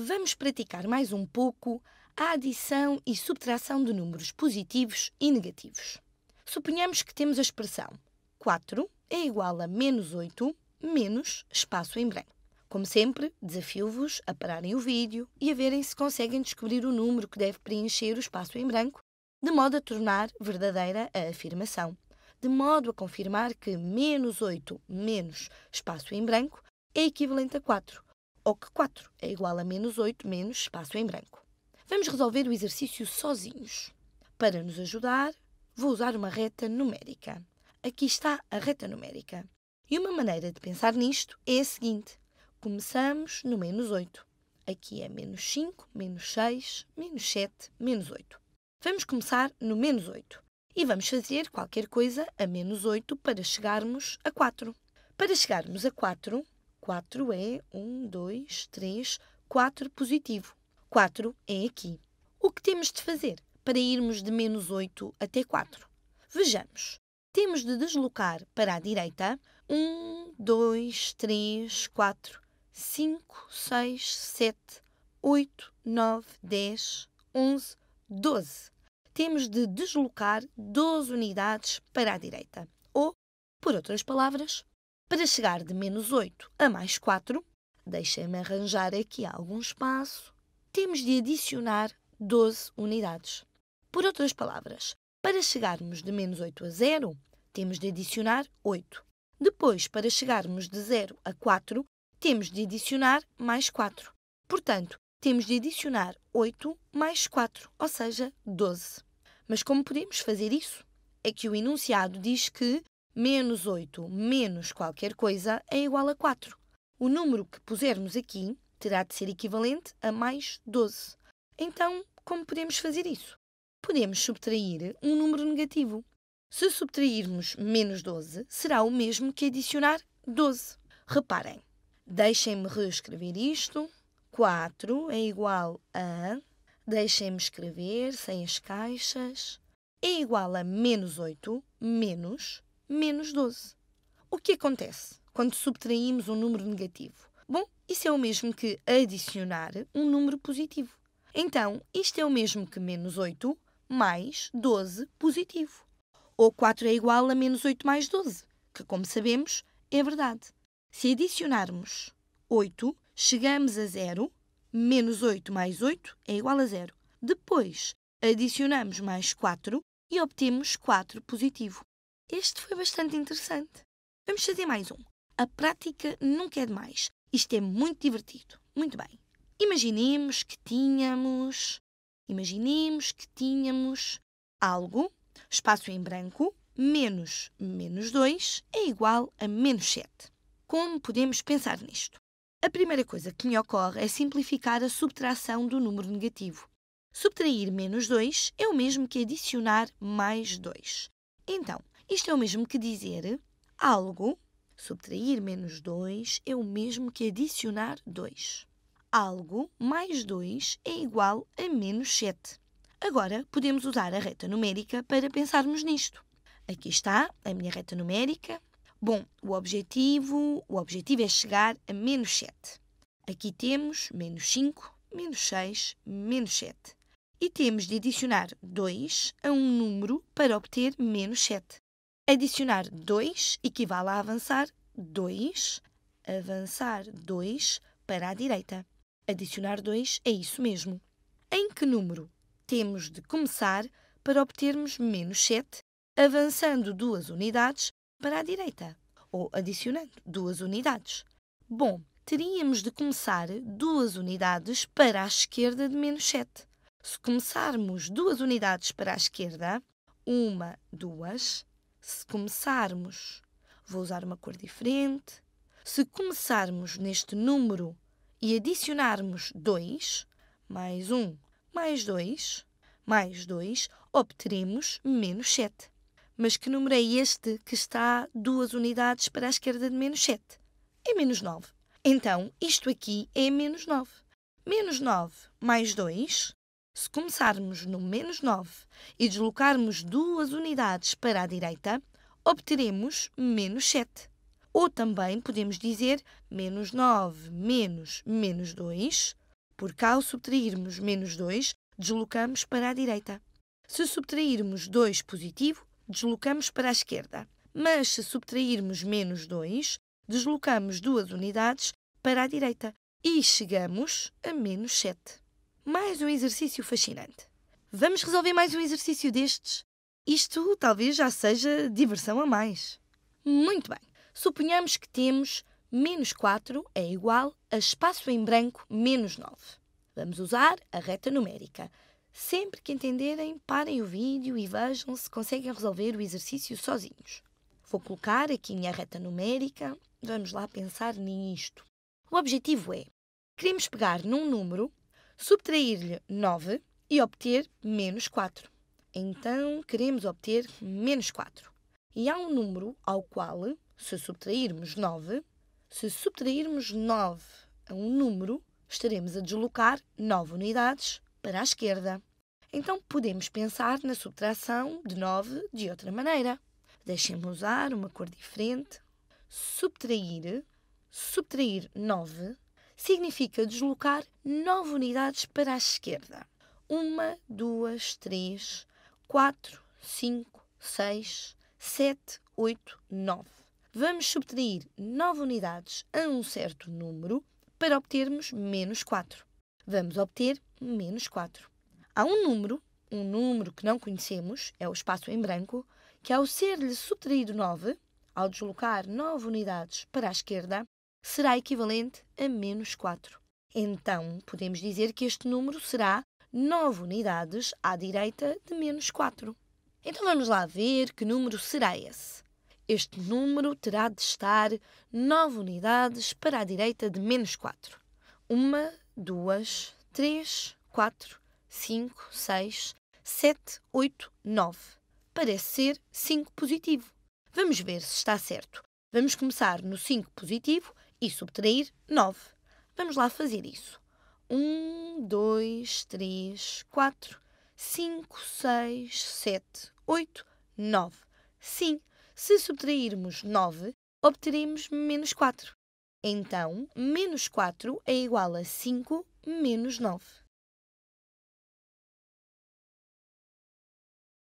vamos praticar mais um pouco a adição e subtração de números positivos e negativos. Suponhamos que temos a expressão 4 é igual a menos 8 menos espaço em branco. Como sempre, desafio-vos a pararem o vídeo e a verem se conseguem descobrir o número que deve preencher o espaço em branco, de modo a tornar verdadeira a afirmação, de modo a confirmar que menos 8 menos espaço em branco é equivalente a 4, ou que 4 é igual a menos 8 menos espaço em branco. Vamos resolver o exercício sozinhos. Para nos ajudar, vou usar uma reta numérica. Aqui está a reta numérica. E uma maneira de pensar nisto é a seguinte. Começamos no menos 8. Aqui é menos 5, menos 6, menos 7, menos 8. Vamos começar no menos 8. E vamos fazer qualquer coisa a menos 8 para chegarmos a 4. Para chegarmos a 4, 4 é 1, 2, 3, 4 positivo. 4 é aqui. O que temos de fazer para irmos de menos 8 até 4? Vejamos. Temos de deslocar para a direita 1, 2, 3, 4, 5, 6, 7, 8, 9, 10, 11, 12. Temos de deslocar 12 unidades para a direita. Ou, por outras palavras, para chegar de menos 8 a mais 4, deixem-me arranjar aqui algum espaço, temos de adicionar 12 unidades. Por outras palavras, para chegarmos de menos 8 a 0, temos de adicionar 8. Depois, para chegarmos de 0 a 4, temos de adicionar mais 4. Portanto, temos de adicionar 8 mais 4, ou seja, 12. Mas como podemos fazer isso? É que o enunciado diz que Menos 8 menos qualquer coisa é igual a 4. O número que pusermos aqui terá de ser equivalente a mais 12. Então, como podemos fazer isso? Podemos subtrair um número negativo. Se subtrairmos menos 12, será o mesmo que adicionar 12. Reparem, deixem-me reescrever isto. 4 é igual a. Deixem-me escrever sem as caixas. É igual a menos 8 menos menos 12. O que acontece quando subtraímos um número negativo? Bom, isso é o mesmo que adicionar um número positivo. Então, isto é o mesmo que menos 8 mais 12 positivo. Ou 4 é igual a menos 8 mais 12, que, como sabemos, é verdade. Se adicionarmos 8, chegamos a 0. Menos 8 mais 8 é igual a 0. Depois, adicionamos mais 4 e obtemos 4 positivo. Este foi bastante interessante. Vamos fazer mais um. A prática nunca é demais. Isto é muito divertido. Muito bem. Imaginemos que tínhamos. Imaginemos que tínhamos algo, espaço em branco, menos menos 2 é igual a menos 7. Como podemos pensar nisto? A primeira coisa que me ocorre é simplificar a subtração do número negativo. Subtrair menos 2 é o mesmo que adicionar mais 2. Então, isto é o mesmo que dizer algo, subtrair menos 2 é o mesmo que adicionar 2. Algo mais 2 é igual a menos 7. Agora podemos usar a reta numérica para pensarmos nisto. Aqui está a minha reta numérica. Bom, o objetivo, o objetivo é chegar a menos 7. Aqui temos menos 5, menos 6, menos 7. E temos de adicionar 2 a um número para obter menos 7. Adicionar 2 equivale a avançar 2, avançar 2 para a direita. Adicionar 2 é isso mesmo. Em que número temos de começar para obtermos menos 7, avançando duas unidades para a direita ou adicionando duas unidades? Bom, teríamos de começar duas unidades para a esquerda de menos 7. Se começarmos duas unidades para a esquerda, uma, duas, se começarmos, vou usar uma cor diferente. Se começarmos neste número e adicionarmos 2, mais 1, mais 2, mais 2, obteremos menos 7. Mas que número é este que está duas unidades para a esquerda de menos 7? É menos 9. Então, isto aqui é menos 9. Menos 9 mais 2 se começarmos no menos 9 e deslocarmos duas unidades para a direita, obteremos menos 7. Ou também podemos dizer menos 9 menos menos 2, porque ao subtrairmos menos 2, deslocamos para a direita. Se subtrairmos 2 positivo, deslocamos para a esquerda. Mas se subtrairmos menos 2, deslocamos duas unidades para a direita e chegamos a menos 7. Mais um exercício fascinante. Vamos resolver mais um exercício destes? Isto talvez já seja diversão a mais. Muito bem. Suponhamos que temos menos 4 é igual a espaço em branco menos 9. Vamos usar a reta numérica. Sempre que entenderem, parem o vídeo e vejam se conseguem resolver o exercício sozinhos. Vou colocar aqui a minha reta numérica. Vamos lá pensar nisto. O objetivo é: queremos pegar num número subtrair-lhe 9 e obter menos 4. Então, queremos obter menos 4. E há um número ao qual, se subtrairmos 9, se subtrairmos 9 a um número, estaremos a deslocar 9 unidades para a esquerda. Então, podemos pensar na subtração de 9 de outra maneira. Deixem-me usar uma cor diferente. Subtrair subtrair 9 significa deslocar nove unidades para a esquerda. Uma, duas, três, quatro, cinco, seis, sete, oito, nove. Vamos subtrair nove unidades a um certo número para obtermos menos 4. Vamos obter menos 4. Há um número, um número que não conhecemos, é o espaço em branco, que ao ser-lhe subtraído 9, ao deslocar 9 unidades para a esquerda, será equivalente a menos 4. Então, podemos dizer que este número será 9 unidades à direita de menos 4. Então vamos lá ver que número será esse. Este número terá de estar 9 unidades para a direita de menos 4. 1, 2, 3, 4, 5, 6, 7, 8, 9. Parece ser 5 positivo. Vamos ver se está certo. Vamos começar no 5 positivo e subtrair 9. Vamos lá fazer isso. 1, 2, 3, 4, 5, 6, 7, 8, 9. Sim, se subtrairmos 9, obteremos menos 4. Então, menos 4 é igual a 5 menos 9.